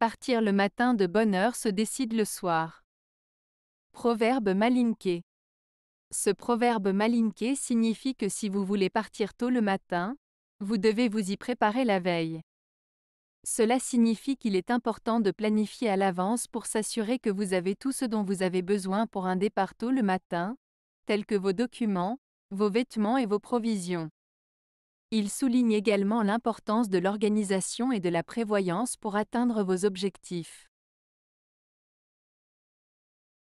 Partir le matin de bonne heure se décide le soir. Proverbe malinqué. Ce proverbe malinqué signifie que si vous voulez partir tôt le matin, vous devez vous y préparer la veille. Cela signifie qu'il est important de planifier à l'avance pour s'assurer que vous avez tout ce dont vous avez besoin pour un départ tôt le matin, tels que vos documents, vos vêtements et vos provisions. Il souligne également l'importance de l'organisation et de la prévoyance pour atteindre vos objectifs.